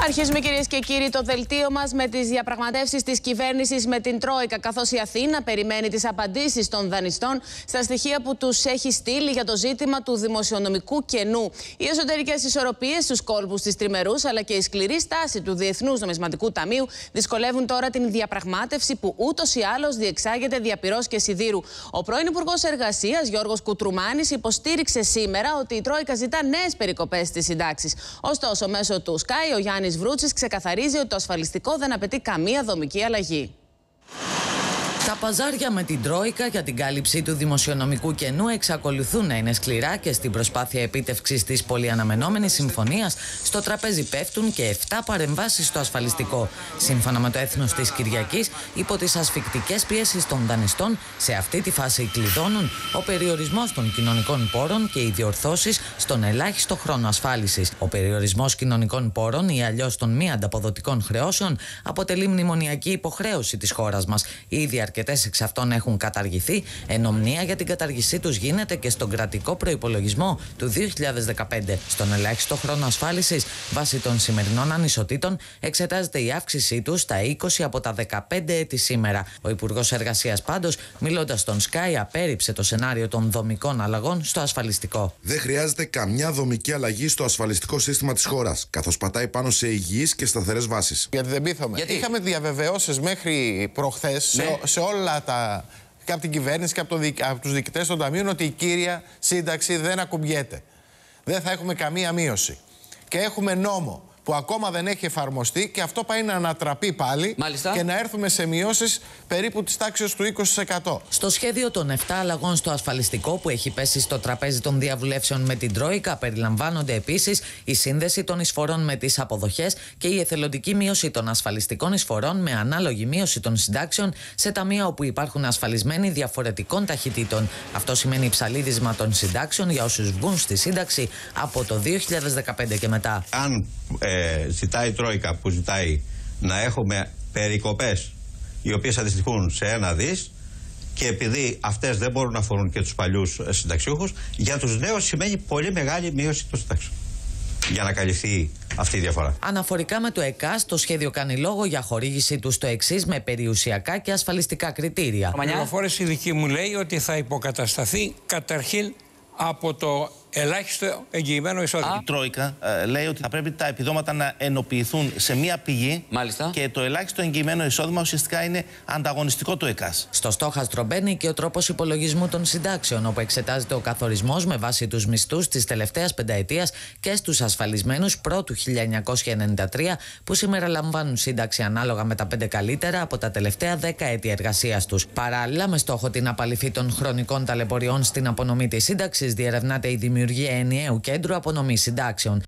Αρχίζουμε κυρίες και κύριοι το δελτίο μας με τις διαπραγματεύσεις της κυβέρνησης με την Τρόικα. Καθώς η Αθήνα περιμένει τις απαντήσεις των δανειστών στα στοιχεία που τους έχει στείλει για το ζήτημα του δημοσιονομικού κενού. Οι εσωτερικές ισορροπίες στους κόλπους της Τριμερούς αλλά και η σκληρή στάση του Διεθνούς Νομισματικού Ταμείου δυσκολεύουν τώρα την διαπραγμάτευση που ούτως ή άλλως διεξάγεται διαπυρό και σιδήρου. Ο πρώην Υπουργός Εργασίας Γιώργος Κουτρουμάνης υποστήριξε σήμερα ότι η Τρόικα ζητά νέες περικοπές στις συντάξεις. Ωστόσο, μέσω του Sky, ο Γιάννης Γιάννη Βρούτσης ξεκαθαρίζει ότι το ασφαλιστικό δεν απαιτεί καμία δομική αλλαγή. Τα παζάρια με την Τρόικα για την κάλυψή του δημοσιονομικού κενού εξακολουθούν να είναι σκληρά και στην προσπάθεια επίτευξης της πολυαναμενόμενης συμφωνίας στο τραπέζι πέφτουν και 7 παρεμβάσεις στο ασφαλιστικό. Σύμφωνα με το έθνος της Κυριακής, υπό τις ασφικτικές πιέσεις των δανειστών, σε αυτή τη φάση κλειδώνουν ο περιορισμός των κοινωνικών πόρων και οι διορθώσεις στον ελάχιστο χρόνο ασφάλισης. Ο περιορισμός κοινωνικών πόρων ή αλλιώς των μη ανταποδοτικών χρεώσεων αποτελεί μνημονιακή υποχρέωση της χώρας μας αρκετές εξ αυτών έχουν καταργηθεί. Ενομνία για την καταργησή τους γίνεται και στον κρατικό προπολογισμό του 2015. Στον ελάχιστο χρόνο ασφάλισης, βάσει των σημερινών ανισοτήτων, εξετάζεται η αύξησή τους στα 20 από τα 15 έτη σήμερα. Ο Υπουργός Εργασίας, πάντως, μιλώντας στον Sky, απέρριψε το σενάριο των δομικών αλλαγών στο ασφαλιστικό. Δεν χρειάζεται καμιά δομική αλλαγή στο ασφαλιστικό σύστημα της χώρας, καθώς πατάει πάνω σε υγιείς και σταθερές βάσεις. Γιατί δεν πείθαμε. Γιατί είχαμε διαβεβαιώσεις μέχρι προχθές ναι. σε, σε όλα τα. και από την κυβέρνηση και από, το, από τους διοικητές των ταμείων ότι η κύρια σύνταξη δεν ακουμπιέται. Δεν θα έχουμε καμία μείωση. Και έχουμε νόμο που ακόμα δεν έχει εφαρμοστεί και αυτό πάει να ανατραπεί πάλι και να έρθουμε σε μειώσεις περίπου της τάξης του 20%. Στο σχέδιο των 7 αλλαγών στο ασφαλιστικό που έχει πέσει στο τραπέζι των διαβουλεύσεων με την Τρόικα περιλαμβάνονται επίσης η σύνδεση των εισφορών με τις αποδοχές και η εθελοντική μείωση των ασφαλιστικών εισφορών με ανάλογη μείωση των συντάξεων σε ταμεία όπου υπάρχουν ασφαλισμένοι διαφορετικών ταχυτήτων. Αυτό σημαίνει ψαλίδισμα των συντάξεων για όσους μπουν στη σύνταξη από το 2015 και μετά. Αν ε, ζητάει η Τρόικα που ζητάει να έχουμε περικοπές οι οποίες αντιστοιχούν σε ένα δις και επειδή αυτές δεν μπορούν να αφορούν και τους παλιούς συνταξιούχους για τους νέους σημαίνει πολύ μεγάλη μείωση των συντάξεων για να καλυφθεί αυτή η διαφορά. Αναφορικά με το ΕΚΑΣ, το σχέδιο κάνει λόγο για χορήγησή τους στο εξής με περιουσιακά και ασφαλιστικά κριτήρια. Η πληροφόρηση δική μου λέει ότι θα υποκατασταθεί καταρχήν από το ελάχιστο εγγυημένο εισόδημα. Η Τρόικα ε, λέει ότι θα πρέπει τα επιδόματα να ενοποιηθούν σε μία πηγή Μάλιστα. και το ελάχιστο εγγυημένο εισόδημα ουσιαστικά είναι ανταγωνιστικό του ΕΚΑΣ. Στο στόχαστρο μπαίνει και ο τρόπος υπολογισμού των συντάξεων, όπου εξετάζεται ο καθορισμός με βάση τους μισθούς της τελευταίας πενταετίας και στους ασφαλισμένους πρώτου 1993, που σήμερα λαμβάνουν σύνταξη ανάλογα με τα πέντε καλύτερα από τα τελευταία δέκα έτη εργασίας τους. Παράλληλα, με στόχο την απαλήφθη των χρονικών ταλαιπωριών στην απονομή της σύνταξης, διερευνάται η δημιουργία δημιουργεί ενιαίου κέντρου απονομής συντάξεων.